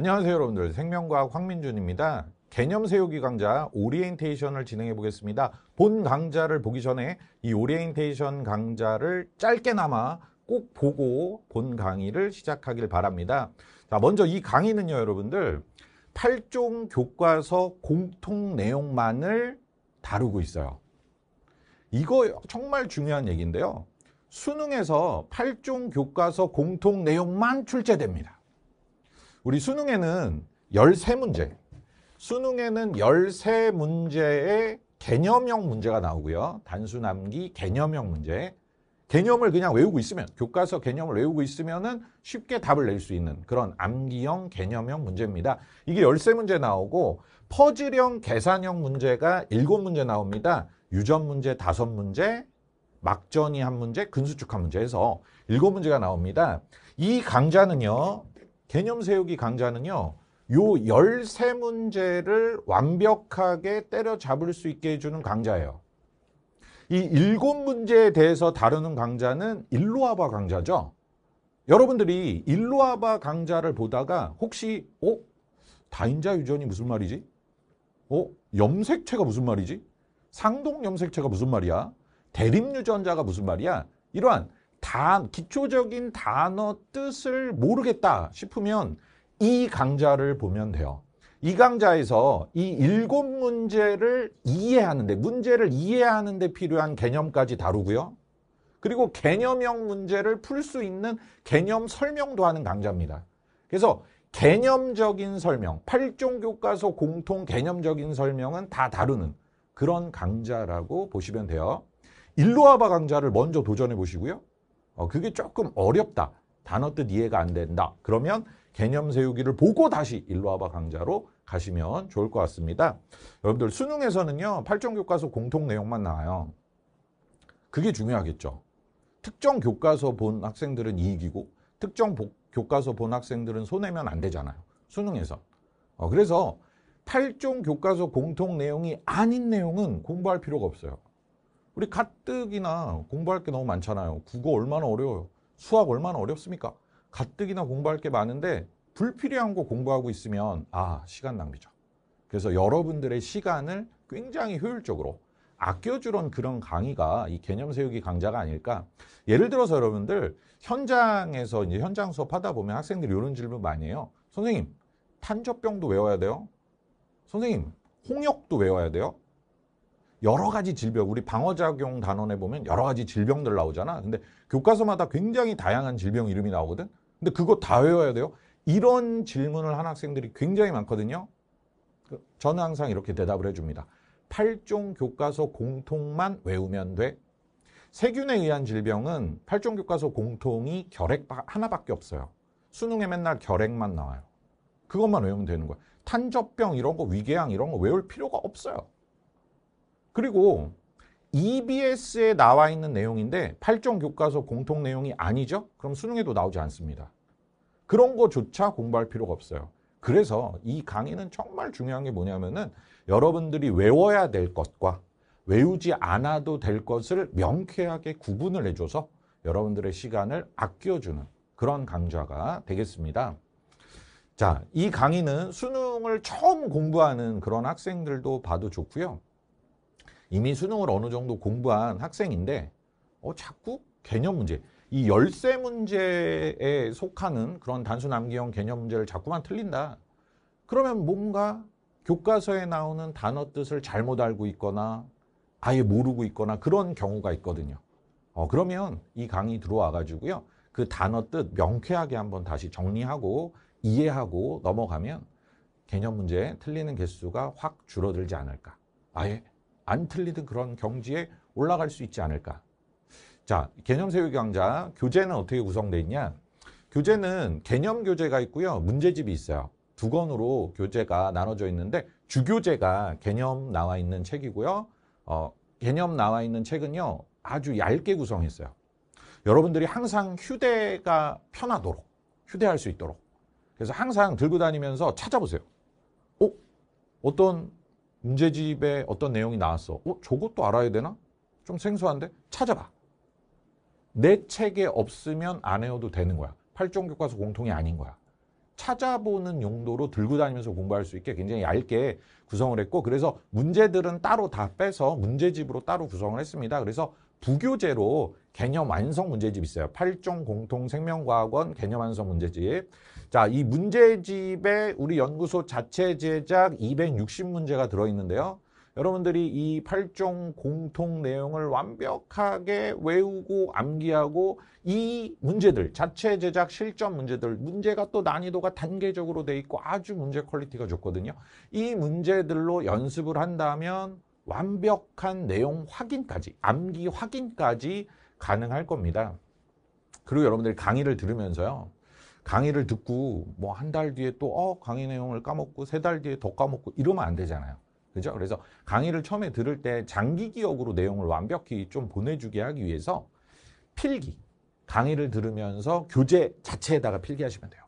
안녕하세요 여러분들 생명과학 황민준입니다. 개념 세우기 강좌 오리엔테이션을 진행해 보겠습니다. 본 강좌를 보기 전에 이 오리엔테이션 강좌를 짧게나마 꼭 보고 본 강의를 시작하길 바랍니다. 자, 먼저 이 강의는요 여러분들 8종 교과서 공통 내용만을 다루고 있어요. 이거 정말 중요한 얘기인데요. 수능에서 8종 교과서 공통 내용만 출제됩니다. 우리 수능에는 13문제. 수능에는 13문제의 개념형 문제가 나오고요. 단순 암기 개념형 문제. 개념을 그냥 외우고 있으면 교과서 개념을 외우고 있으면 쉽게 답을 낼 수 있는 그런 암기형 개념형 문제입니다. 이게 열세 문제 나오고 퍼즐형 계산형 문제가 일곱 문제 나옵니다. 유전 문제 다섯 문제 막전이 한 문제, 근수축 한 문제 해서 일곱 문제가 나옵니다. 이 강좌는요. 개념 세우기 강좌는요. 요1 3 문제를 완벽하게 때려잡을 수 있게 해주는 강좌예요. 이 일곱 문제에 대해서 다루는 강좌는 일로아바 강좌죠. 여러분들이 일로아바 강좌를 보다가 혹시 어? 다인자 유전이 무슨 말이지? 어? 염색체가 무슨 말이지? 상동 염색체가 무슨 말이야? 대립 유전자가 무슨 말이야? 이러한 단, 기초적인 단어 뜻을 모르겠다 싶으면 이 강좌를 보면 돼요. 이 강좌에서 이 일곱 문제를 이해하는데 문제를 이해하는데 필요한 개념까지 다루고요. 그리고 개념형 문제를 풀 수 있는 개념 설명도 하는 강좌입니다. 그래서 개념적인 설명, 8종 교과서 공통 개념적인 설명은 다 다루는 그런 강좌라고 보시면 돼요. 일로아바 강좌를 먼저 도전해 보시고요. 어, 그게 조금 어렵다. 단어 뜻 이해가 안 된다. 그러면 개념 세우기를 보고 다시 일로 와봐 강좌로 가시면 좋을 것 같습니다. 여러분들 수능에서는요. 8종 교과서 공통 내용만 나와요. 그게 중요하겠죠. 특정 교과서 본 학생들은 이익이고 특정 복, 교과서 본 학생들은 손해면 안 되잖아요. 수능에서. 어, 그래서 8종 교과서 공통 내용이 아닌 내용은 공부할 필요가 없어요. 우리 가뜩이나 공부할 게 너무 많잖아요. 국어 얼마나 어려워요. 수학 얼마나 어렵습니까? 가뜩이나 공부할 게 많은데 불필요한 거 공부하고 있으면 아 시간 낭비죠. 그래서 여러분들의 시간을 굉장히 효율적으로 아껴주는 그런 강의가 이 개념 세우기 강좌가 아닐까. 예를 들어서 여러분들 현장에서 이제 현장 수업하다 보면 학생들이 이런 질문 많이 해요. 선생님, 탄저병도 외워야 돼요? 선생님, 홍역도 외워야 돼요? 여러 가지 질병, 우리 방어작용 단원에 보면 여러 가지 질병들 나오잖아. 근데 교과서마다 굉장히 다양한 질병 이름이 나오거든. 근데 그거 다 외워야 돼요. 이런 질문을 한 학생들이 굉장히 많거든요. 저는 항상 이렇게 대답을 해줍니다. 8종 교과서 공통만 외우면 돼. 세균에 의한 질병은 8종 교과서 공통이 결핵 하나밖에 없어요. 수능에 맨날 결핵만 나와요. 그것만 외우면 되는 거야. 탄저병 이런 거, 위궤양 이런 거 외울 필요가 없어요. 그리고 EBS에 나와 있는 내용인데 8종 교과서 공통 내용이 아니죠? 그럼 수능에도 나오지 않습니다. 그런 거조차 공부할 필요가 없어요. 그래서 이 강의는 정말 중요한 게 뭐냐면은 여러분들이 외워야 될 것과 외우지 않아도 될 것을 명쾌하게 구분을 해줘서 여러분들의 시간을 아껴주는 그런 강좌가 되겠습니다. 자, 이 강의는 수능을 처음 공부하는 그런 학생들도 봐도 좋고요. 이미 수능을 어느 정도 공부한 학생인데 어 자꾸 개념 문제 이열쇠 문제에 속하는 그런 단순 암기형 개념 문제를 자꾸만 틀린다. 그러면 뭔가 교과서에 나오는 단어 뜻을 잘못 알고 있거나 아예 모르고 있거나 그런 경우가 있거든요. 어, 그러면 이 강의 들어와 가지고요. 그 단어 뜻 명쾌하게 한번 다시 정리하고 이해하고 넘어가면 개념 문제 틀리는 개수가 확 줄어들지 않을까. 아예 안 틀리던 그런 경지에 올라갈 수 있지 않을까. 자, 개념 세우기 강좌 교재는 어떻게 구성되어 있냐? 교재는 개념 교재가 있고요. 문제집이 있어요. 두 권으로 교재가 나눠져 있는데 주교재가 개념 나와 있는 책이고요. 어, 개념 나와 있는 책은요. 아주 얇게 구성했어요. 여러분들이 항상 휴대가 편하도록 휴대할 수 있도록 그래서 항상 들고 다니면서 찾아보세요. 어? 어떤 문제집에 어떤 내용이 나왔어. 어, 저것도 알아야 되나? 좀 생소한데? 찾아봐. 내 책에 없으면 안 해도 되는 거야. 8종 교과서 공통이 아닌 거야. 찾아보는 용도로 들고 다니면서 공부할 수 있게 굉장히 얇게 구성을 했고 그래서 문제들은 따로 다 빼서 문제집으로 따로 구성을 했습니다. 그래서 부교재로 개념 완성 문제집 있어요. 8종 공통 생명과학원 개념 완성 문제집. 자, 이 문제집에 우리 연구소 자체 제작 260문제가 들어있는데요. 여러분들이 이 8종 공통 내용을 완벽하게 외우고 암기하고 이 문제들, 자체 제작 실전 문제들, 문제가 또 난이도가 단계적으로 돼 있고 아주 문제 퀄리티가 좋거든요. 이 문제들로 연습을 한다면 완벽한 내용 확인까지, 암기 확인까지 가능할 겁니다. 그리고 여러분들이 강의를 들으면서요. 강의를 듣고 뭐 한 달 뒤에 또 어, 강의 내용을 까먹고 세 달 뒤에 더 까먹고 이러면 안 되잖아요. 그죠? 그래서 강의를 처음에 들을 때 장기 기억으로 내용을 완벽히 좀 보내주게 하기 위해서 필기, 강의를 들으면서 교재 자체에다가 필기하시면 돼요.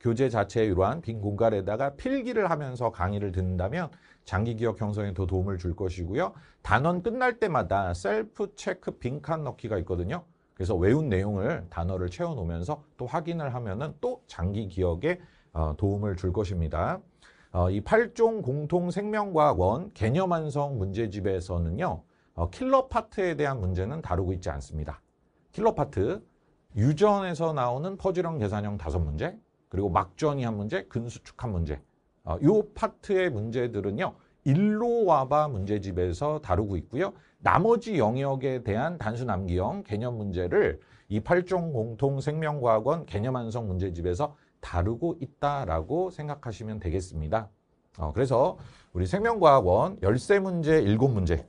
교재 자체에 이러한 빈 공간에다가 필기를 하면서 강의를 듣는다면 장기 기억 형성에 더 도움을 줄 것이고요. 단원 끝날 때마다 셀프 체크 빈칸 넣기가 있거든요. 그래서 외운 내용을 단어를 채워놓으면서 또 확인을 하면은 또 장기 기억에 어, 도움을 줄 것입니다. 어, 이 8종 공통 생명과학원 개념 완성 문제집에서는요. 어, 킬러 파트에 대한 문제는 다루고 있지 않습니다. 킬러 파트, 유전에서 나오는 퍼즐형 계산형 다섯 문제, 그리고 막전이 한 문제, 근수축 한 문제, 이 어, 파트의 문제들은요. 일로와바 문제집에서 다루고 있고요. 나머지 영역에 대한 단순 암기형 개념 문제를 이 8종 공통생명과학원 개념 완성 문제집에서 다루고 있다라고 생각하시면 되겠습니다. 어, 그래서 우리 생명과학원 1 3 문제 7 문제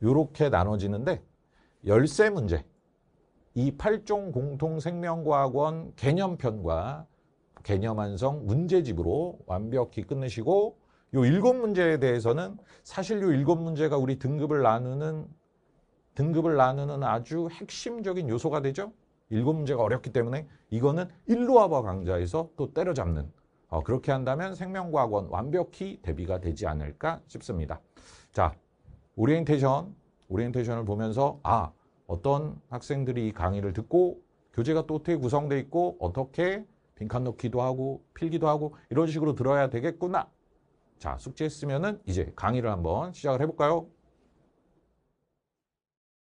이렇게 나눠지는데 1 3 문제이 8종 공통생명과학원 개념편과 개념 완성 문제집으로 완벽히 끝내시고 요 일곱 문제에 대해서는 사실 요 일곱 문제가 우리 등급을 나누는 등급을 나누는 아주 핵심적인 요소가 되죠. 일곱 문제가 어렵기 때문에 이거는 일로와봐 강좌에서 또 때려잡는 어, 그렇게 한다면 생명과학원 완벽히 대비가 되지 않을까 싶습니다. 자, 오리엔테이션, 오리엔테이션을 보면서 아, 어떤 학생들이 이 강의를 듣고 교재가 또 어떻게 구성되어 있고 어떻게 빈칸 넣기도 하고 필기도 하고 이런 식으로 들어야 되겠구나. 자, 숙제했으면은 이제 강의를 한번 시작을 해볼까요?